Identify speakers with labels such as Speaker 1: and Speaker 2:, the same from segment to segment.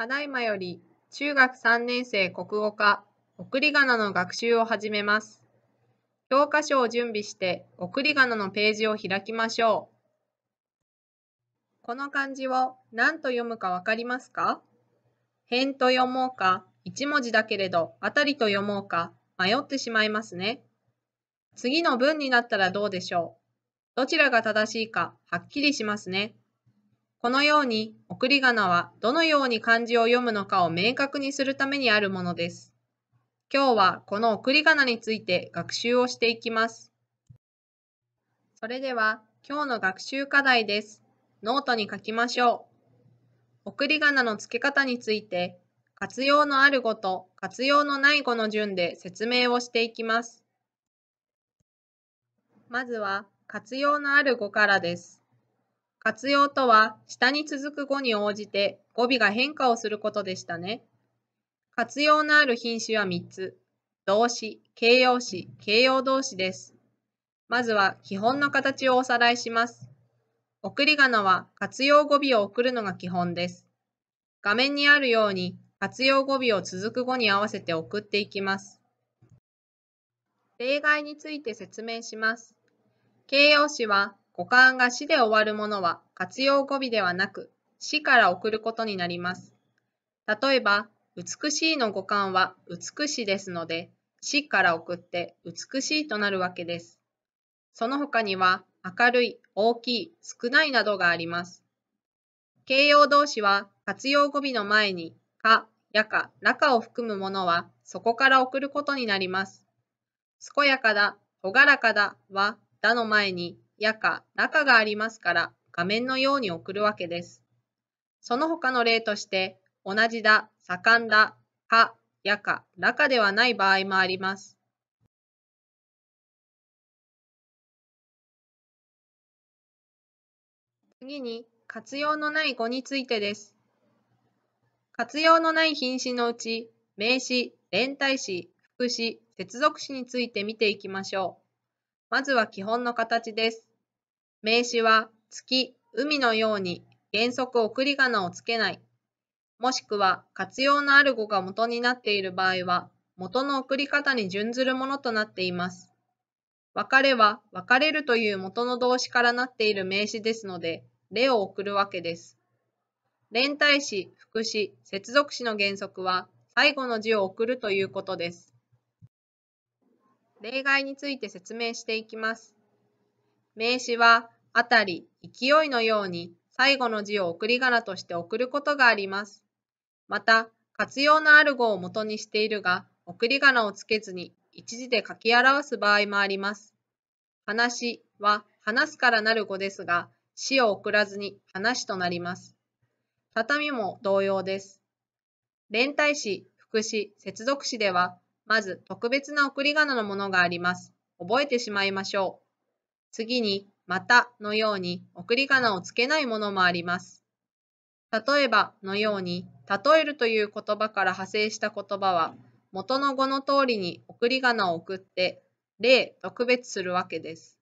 Speaker 1: ただいまより中学3年生国語科送り仮名の学習を始めます。教科書を準備して送り仮名のページを開きましょう。この漢字を何と読むかわかりますか辺と読もうか、一文字だけれどあたりと読もうか迷ってしまいますね。次の文になったらどうでしょうどちらが正しいかはっきりしますね。このように送り仮名はどのように漢字を読むのかを明確にするためにあるものです。今日はこの送り仮名について学習をしていきます。それでは今日の学習課題です。ノートに書きましょう。送り仮名の付け方について活用のある語と活用のない語の順で説明をしていきます。まずは活用のある語からです。活用とは、下に続く語に応じて語尾が変化をすることでしたね。活用のある品種は3つ。動詞、形容詞、形容動詞です。まずは基本の形をおさらいします。送り仮名は活用語尾を送るのが基本です。画面にあるように活用語尾を続く語に合わせて送っていきます。例外について説明します。形容詞は五感が死で終わるものは活用語尾ではなく死から送ることになります。例えば、美しいの五感は美しですので、死から送って美しいとなるわけです。その他には、明るい、大きい、少ないなどがあります。形容動詞は活用語尾の前に、か、やか、らかを含むものはそこから送ることになります。健やかだ、朗がらかだは、だの前に、やか、らかがありますから画面のように送るわけです。その他の例として、同じだ、盛んだ、か、やか、らかではない場合もあります。次に、活用のない語についてです。活用のない品詞のうち、名詞、連帯詞、副詞、接続詞について見ていきましょう。まずは基本の形です。名詞は月、海のように原則送り仮名をつけない、もしくは活用のある語が元になっている場合は、元の送り方に準ずるものとなっています。別れは別れるという元の動詞からなっている名詞ですので、例を送るわけです。連帯詞、副詞、接続詞の原則は、最後の字を送るということです。例外について説明していきます。名詞は、あたり、勢いのように最後の字を送り仮名として送ることがあります。また、活用のある語を元にしているが、送り仮名をつけずに一字で書き表す場合もあります。話は話すからなる語ですが、死を送らずに話となります。畳も同様です。連帯詞、副詞、接続詞では、まず特別な送り仮名のものがあります。覚えてしまいましょう。次に、またのように送り仮名をつけないものもあります。例えばのように、例えるという言葉から派生した言葉は、元の語の通りに送り仮名を送って、例と区別するわけです。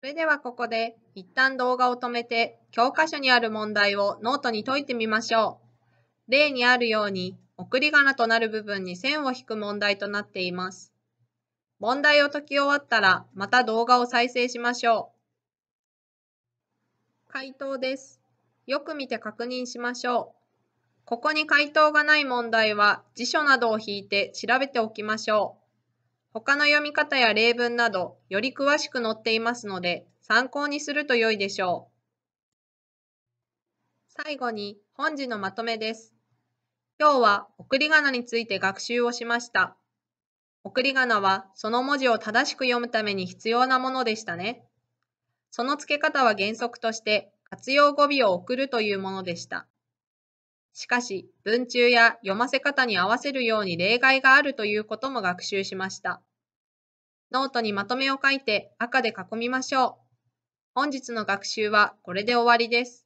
Speaker 1: それではここで、一旦動画を止めて、教科書にある問題をノートに解いてみましょう。例にあるように、送り仮名となる部分に線を引く問題となっています。問題を解き終わったら、また動画を再生しましょう。回答です。よく見て確認しましょう。ここに回答がない問題は、辞書などを引いて調べておきましょう。他の読み方や例文など、より詳しく載っていますので、参考にすると良いでしょう。最後に、本日のまとめです。今日は送り仮名について学習をしました。送り仮名はその文字を正しく読むために必要なものでしたね。その付け方は原則として活用語尾を送るというものでした。しかし、文中や読ませ方に合わせるように例外があるということも学習しました。ノートにまとめを書いて赤で囲みましょう。本日の学習はこれで終わりです。